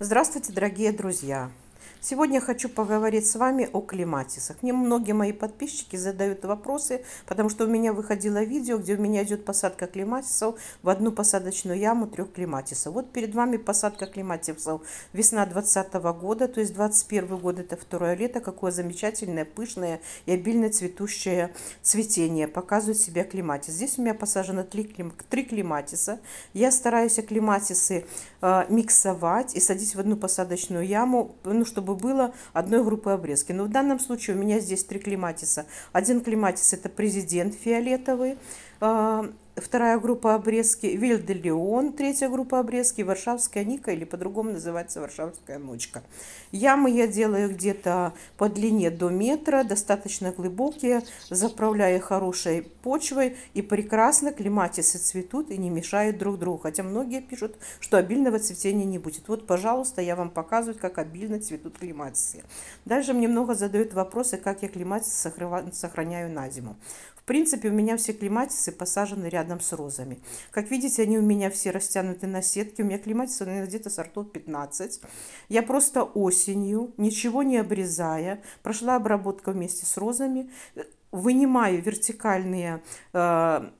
Здравствуйте, дорогие друзья! Сегодня хочу поговорить с вами о клематисах. Мне многие мои подписчики задают вопросы, потому что у меня выходило видео, где у меня идет посадка клематисов в одну посадочную яму трех клематисов. Вот перед вами посадка клематисов весна 2020 года, то есть 2021 год это второе лето. Какое замечательное, пышное и обильно цветущее цветение. Показывает себя клематис. Здесь у меня посажено три, клематиса. Я стараюсь клематисы э, миксовать и садить в одну посадочную яму, ну, чтобы чтобы было одной группы обрезки. Но в данном случае у меня здесь три клематиса. Один клематис это президент фиолетовый, а, вторая группа обрезки, Вильдерлеон, третья группа обрезки, Варшавская ника или по-другому называется Варшавская ночка. Ямы я делаю где-то по длине до метра, достаточно глубокие, заправляя хорошей почвой и прекрасно клематисы цветут и не мешают друг другу. Хотя многие пишут, что обильного цветения не будет. Вот, пожалуйста, я вам показываю, как обильно цветут клематисы. Дальше мне много задают вопросы, как я клематисы сохраняю на зиму принципе, у меня все клематисы посажены рядом с розами. Как видите, они у меня все растянуты на сетке. У меня клематисы где-то сортов 15. Я просто осенью, ничего не обрезая, прошла обработка вместе с розами, вынимаю вертикальные э,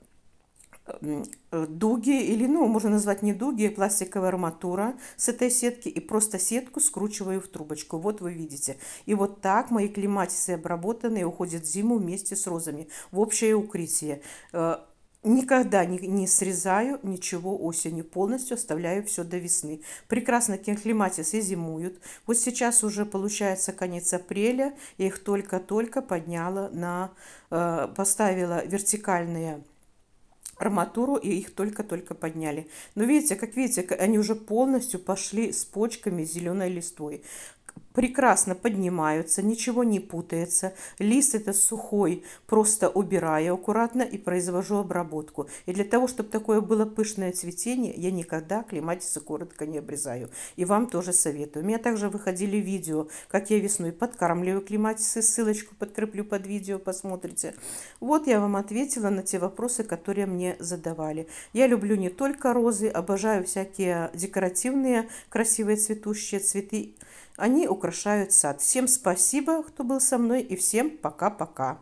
Э, дуги или, ну, можно назвать не дуги, а пластиковая арматура с этой сетки и просто сетку скручиваю в трубочку. Вот вы видите. И вот так мои клематисы обработанные уходят в зиму вместе с розами в общее укрытие. Э, никогда не, не срезаю ничего осенью, полностью оставляю все до весны. Прекрасно кинхлематисы зимуют. Вот сейчас уже получается конец апреля, я их только-только подняла на, э, поставила вертикальные арматуру, и их только-только подняли. Но видите, как видите, они уже полностью пошли с почками зеленой листвой прекрасно поднимаются, ничего не путается. Лист это сухой, просто убираю аккуратно и произвожу обработку. И для того, чтобы такое было пышное цветение, я никогда клематисы коротко не обрезаю. И вам тоже советую. У меня также выходили видео, как я весной подкармливаю клематисы. Ссылочку подкреплю под видео, посмотрите. Вот я вам ответила на те вопросы, которые мне задавали. Я люблю не только розы, обожаю всякие декоративные красивые цветущие цветы они украшают сад. Всем спасибо, кто был со мной, и всем пока-пока.